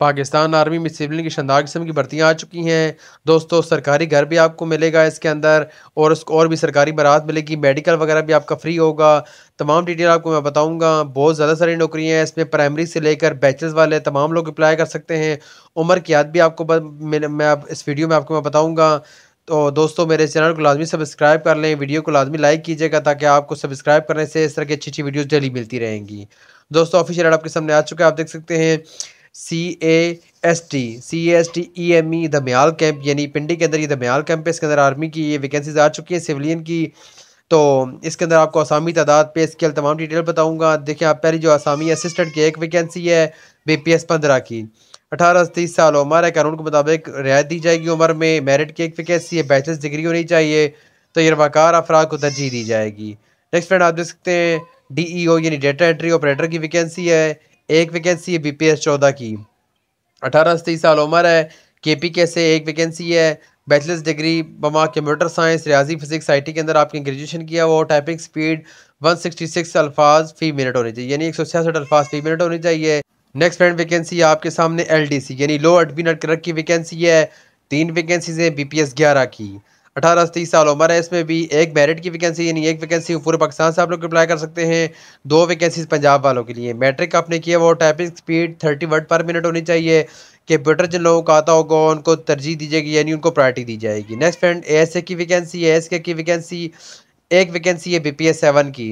Pakistan army में civilian की शानदार किस्म की भर्तियाँ आ चुकी हैं दोस्तों सरकारी घर भी आपको मिलेगा इसके अंदर और उसको और भी सरकारी बरात मिलेगी मेडिकल वगैरह भी आपका फ्री होगा तमाम डिटेल आपको मैं बताऊंगा बहुत ज़्यादा सारी नौकरियाँ हैं इसमें प्राइमरी से लेकर बैचलर्स वाले तमाम लोग अप्लाई कर सकते हैं उम्र की याद भी आपको मैं आप इस वीडियो में आपको मैं बताऊँगा तो दोस्तों मेरे चैनल को लाजमी सब्सक्राइब कर लें वीडियो को लाजमी लाइक कीजिएगा ताकि आपको सब्सक्राइब करने से इस तरह की अच्छी अच्छी वीडियोज़ डेली मिलती रहेंगी दोस्तों ऑफिशियल आपके सामने आ चुके हैं आप देख सकते हैं C A S T C S T E M E Dhamial camp यानी पिंडी के अंदर ये दमयाल कैंप है इसके अंदर आर्मी की ये वैकेंसीज आ चुकी हैं सिविलियन की तो इसके अंदर आपको आसामी तादाद पे इसके तमाम डिटेल बताऊंगा देखिए आप पहली जो आसामी असिस्टेंट की एक वैकेंसी है बी पी एस पंद्रह की अठारह से तीस साल उम्र है कानून के मुताबिक रियायत दी जाएगी उम्र में मेरिट की एक वैकेंसी है बैचलर्स डिग्री होनी चाहिए तो तजर्बाकार अफराद को तरजीह दी जाएगी नेक्स्ट फ्रेंड आप देख सकते हैं डी ई ओ यानी डेटा एंट्री ऑपरेटर की वैकेंसी है एक वैकेंसी है बीपीएस चौदह की अठारह से तीस साल उम्र है के पी के से एक वैकेंसी है बैचलर्स डिग्री बमा कंप्यूटर साइंस रियाजी फिजिक्स आई टी के अंदर आपने ग्रेजुएशन किया वो typing speed one sixty six अल्फाज फी मिनट होनी चाहिए यानी एक सौ छियासठ अल्फाज फी मिनट होनी चाहिए नेक्स्ट फ्रेंड वैकेंसी आपके सामने एल डी सी यानी लो एडमिनट क्लर्क की वैकेंसी है तीन वैकेंसीज हैं बी पी एस ग्यारह की अठारह से तीस साल उम्र है इसमें भी एक मेरिट की वैकेंसी यानी एक वैकेंसी पूरे पाकिस्तान से आप लोग अप्लाई कर सकते हैं दो वैकेंसीज पंजाब वालों के लिए मैट्रिक आपने किया वो typing speed thirty word per minute होनी चाहिए कंप्यूटर जिन लोगों का आता होगा उनको तरजीह दी जाएगी यानी उनको प्रायरिटी दी जाएगी next friend A S A की वैकेंसी है एस के की वैकेंसी एक वैकेंसी है बी पी एस सेवन की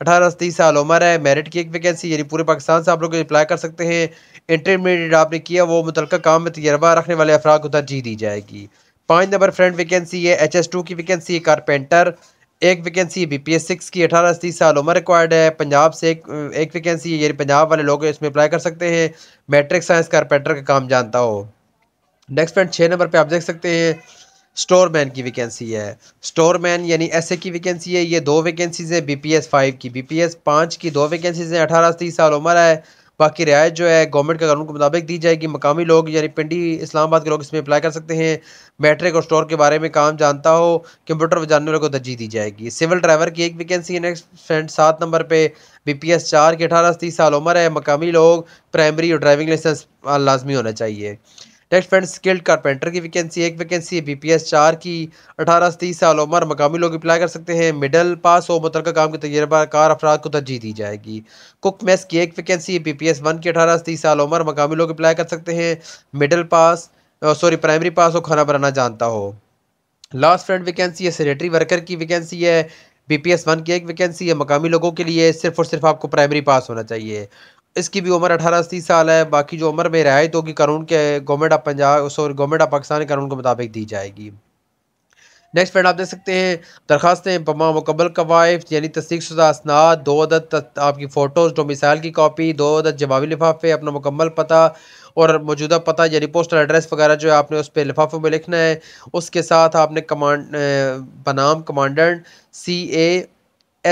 अठारह से तीस साल उम्र है मेरिट की एक वैकेंसी यानी पूरे पाकिस्तान से आप लोग अप्लाई कर सकते हैं इंटरमीडिएट आपने किया वो मुतल काम में तजर्बा रखने वाले अफराद को तरजीह दी जाएगी पाँच नंबर फ्रेंड वैकेंसी है एच एस टू की वैकेंसी है कारपेंटर एक vacancy B P S six की अठारह से तीस साल उम्र रिक्वायर्ड है पंजाब से एक एक वैकेंसी है यानी पंजाब वाले लोग इसमें अप्लाई कर सकते हैं मैट्रिक साइंस कारपेंटर का काम जानता हो नेक्स्ट फ्रेंड छः नंबर पर आप देख सकते हैं स्टोर मैन की वैकेंसी है स्टोर मैन यानी एस की वैकेंसी है ये दो वैकेंसीज हैं बी पी एस फाइव की बी पी एस पाँच की दो वैकेंसीज हैं अठारह से तीस साल उम्र है बाकी रियायत जो है गवर्नमेंट के कानून के मुताबिक दी जाएगी मकामी लोग यानी पिंडी इस्लामाबाद के लोग इसमें अप्लाई कर सकते हैं मैट्रिक और स्टोर के बारे में काम जानता हो कंप्यूटर जानने वालों को तरजीह दी जाएगी सिविल ड्राइवर की एक वैकेंसी है नेक्स्ट फ्रेंड सात नंबर पर बी पी एस चार की अठारह से तीस साल उम्र है मकामी लोग प्राइमरी और ड्राइविंग लाइसेंस लाजमी होना चाहिए नेक्स्ट फ्रेंड स्किल्ड कारपेंटर की वैकेंसी एक वैकेंसी है बीपीएस चार की अठारह से तीस साल उम्र मकामी लोग अप्लाई कर सकते हैं मिडल पास हो मुतल काम के तजर्बा कार अफराद को तरजीह दी जाएगी कुक मेस की एक वैकेंसी है एस वन की अठारह से तीस साल उम्र मकामी लोग अप्लाई कर सकते हैं middle pass sorry primary pass हो खाना बनाना जानता हो लास्ट फ्रेंड वैकेंसी है सेनेटरी वर्कर की वैकेंसी है बी पी एस वन की एक वैकेंसी है मकामी लोगों के लिए सिर्फ और सिर्फ आपको प्राइमरी पास होना चाहिए इसकी भी उम्र अठारह से तीस साल है बाकी जो उम्र में रियायत होगी कानून के government of Punjab sorry government of Pakistan के कानून के मुताबिक दी जाएगी नेक्स्ट पॉइंट आप देख सकते हैं दरखास्तें बमा मुकबल कवायफ यानी तस्दीक शुदा असनाद दो अदद आपकी फ़ोटोज़ डोमिसाइल की कॉपी दो अदद जवाबी लिफाफे अपना मुकम्मल पता और मौजूदा पता यानी पोस्टल एड्रेस वगैरह जो है आपने उस पर लिफाफों में लिखना है उसके साथ आपने कमांड बनाम commandant C A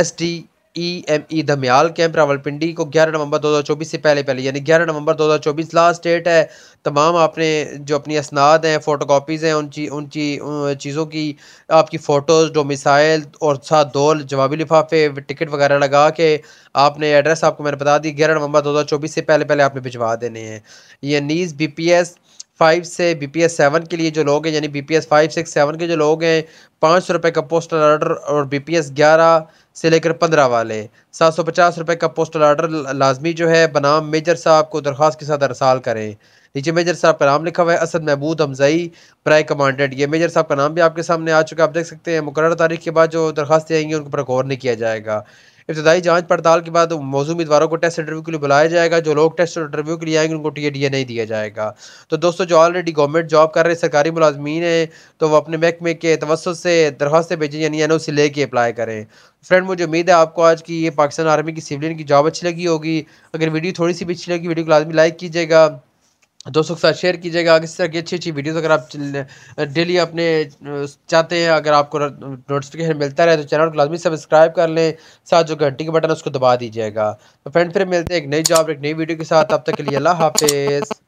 S D E M E Dhamial camp Rawalpindi को 11 नवंबर 2024 से पहले पहले यानी 11 नवंबर 2024 लास्ट डेट है तमाम आपने जो अपनी असनाद हैं फ़ोटो कापीज़ हैं उन ची, उन ची, चीज़ों की आपकी फ़ोटोज़ डोमिसाइल और साथ दो जवाबी लिफाफे टिकट वगैरह लगा के आपने एड्रेस आपको मैंने बता दी ग्यारह नवंबर 2024 से पहले पहले आपने भिजवा देने हैं ये नीज़ बी पी एस फाइव से बी पी एस सेवन के लिए जो लोग हैं यानी B P S five six seven के जो लोग हैं पाँच सौ रुपये का पोस्टल आर्डर और बी पी एस ग्यारह से लेकर पंद्रह वाले सात सौ पचास रुपये का पोस्टल आर्डर लाजमी जो है बनाम मेजर साहब को दरख्वास्त के साथ अरसाल करें नीचे मेजर साहब का नाम लिखा हुआ है असद महमूद हमजई प्राय कमांडेंट ये मेजर साहब का नाम भी आपके सामने आ चुका है आप देख सकते हैं मुकर तारीख के बाद जो दरख्वास्तें आएंगी उन पर गौर नहीं किया जाएगा इब्तदाई जांच पड़ताल के बाद मौजूद उम्मीदवारों को टेस्ट इंटरव्यू के लिए बुलाया जाएगा जो लोग टेस्ट इंटरव्यू के लिए आएंगे उनको टी डी नहीं दिया जाएगा तो दोस्तों जो ऑलरेडी गवर्नमेंट जॉब कर रहे सरकारी मुलाजमी हैं तो वो अपने महकमे के तवसत से दरख्वास्तें भेजें यानी एन ओ सी लेके अप्लाई करें फ्रेंड मुझे उम्मीद है आपको आज की ये पाकिस्तान आर्मी की सिविलियन की जॉब अच्छी लगी होगी अगर वीडियो थोड़ी सी भी अच्छी लगी वीडियो को लाजमी लाइक कीजिएगा दोस्तों के साथ शेयर कीजिएगा इस तरह की अच्छी अच्छी वीडियोस अगर आप डेली अपने चाहते हैं अगर आपको नोटिफिकेशन मिलता रहे तो चैनल को लाजमी सब्सक्राइब कर लें साथ जो घंटी का बटन उसको दबा दीजिएगा तो फ्रेंड फिर मिलते हैं एक नई जॉब एक नई वीडियो के साथ अब तक के लिए अल्लाह हाफिज़